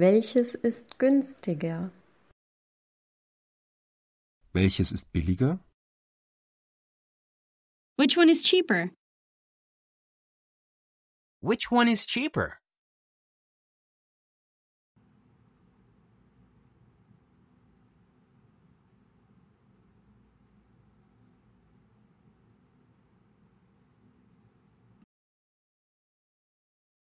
Welches ist günstiger? Welches ist billiger? Which one is cheaper? Which one is cheaper?